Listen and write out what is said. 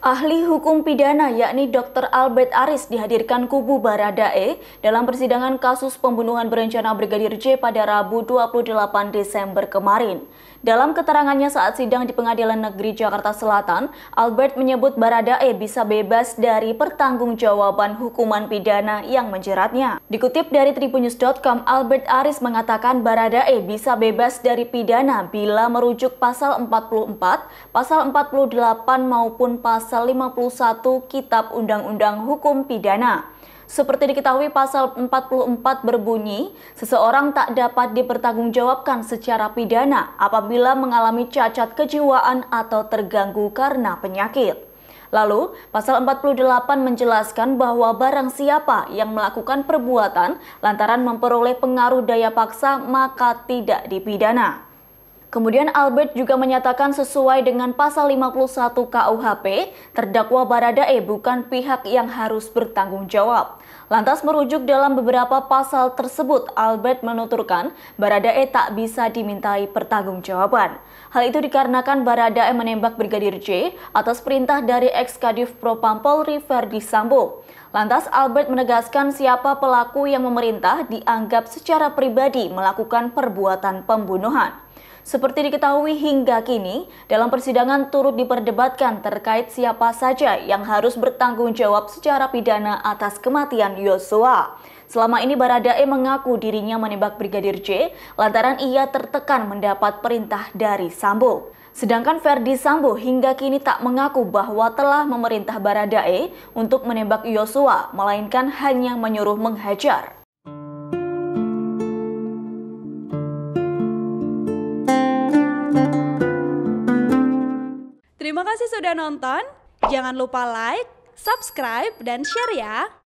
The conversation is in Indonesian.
Ahli hukum pidana yakni Dr. Albert Aris dihadirkan kubu Baradae dalam persidangan kasus pembunuhan berencana Brigadir J pada Rabu 28 Desember kemarin. Dalam keterangannya saat sidang di Pengadilan Negeri Jakarta Selatan, Albert menyebut Baradae bisa bebas dari pertanggungjawaban hukuman pidana yang menjeratnya. Dikutip dari tribunnews.com, Albert Aris mengatakan Baradae bisa bebas dari pidana bila merujuk pasal 44, pasal 48 maupun pasal pasal 51 Kitab Undang-Undang Hukum Pidana. Seperti diketahui pasal 44 berbunyi, seseorang tak dapat dipertanggungjawabkan secara pidana apabila mengalami cacat kejiwaan atau terganggu karena penyakit. Lalu, pasal 48 menjelaskan bahwa barang siapa yang melakukan perbuatan lantaran memperoleh pengaruh daya paksa maka tidak dipidana. Kemudian Albert juga menyatakan sesuai dengan pasal 51 KUHP, terdakwa Baradae bukan pihak yang harus bertanggung jawab. Lantas merujuk dalam beberapa pasal tersebut, Albert menuturkan Baradae tak bisa dimintai pertanggungjawaban. Hal itu dikarenakan Baradae menembak Brigadir J atas perintah dari ex Kadif Propam Polri Verdi Sambo. Lantas Albert menegaskan siapa pelaku yang memerintah dianggap secara pribadi melakukan perbuatan pembunuhan. Seperti diketahui hingga kini, dalam persidangan turut diperdebatkan terkait siapa saja yang harus bertanggung jawab secara pidana atas kematian Yosua. Selama ini Baradae mengaku dirinya menembak Brigadir J lantaran ia tertekan mendapat perintah dari Sambo. Sedangkan Ferdi Sambo hingga kini tak mengaku bahwa telah memerintah Baradae untuk menembak Yosua Yosua, melainkan hanya menyuruh menghajar. Terima kasih sudah nonton. Jangan lupa like, subscribe, dan share ya.